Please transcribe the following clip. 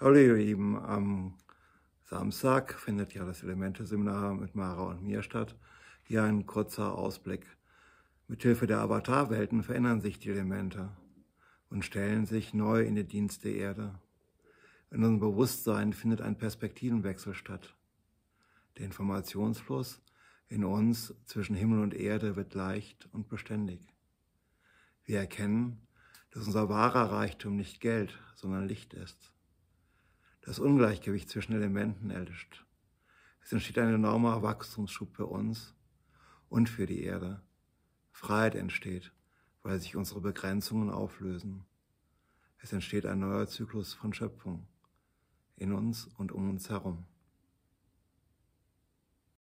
Hallo ihr Lieben, am Samstag findet ja das Elemente-Seminar mit Mara und mir statt. Hier ein kurzer Ausblick. Mithilfe der Avatarwelten verändern sich die Elemente und stellen sich neu in den Dienst der Erde. In unserem Bewusstsein findet ein Perspektivenwechsel statt. Der Informationsfluss in uns zwischen Himmel und Erde wird leicht und beständig. Wir erkennen, dass unser wahrer Reichtum nicht Geld, sondern Licht ist das Ungleichgewicht zwischen Elementen erlischt. Es entsteht ein enormer Wachstumsschub für uns und für die Erde. Freiheit entsteht, weil sich unsere Begrenzungen auflösen. Es entsteht ein neuer Zyklus von Schöpfung in uns und um uns herum.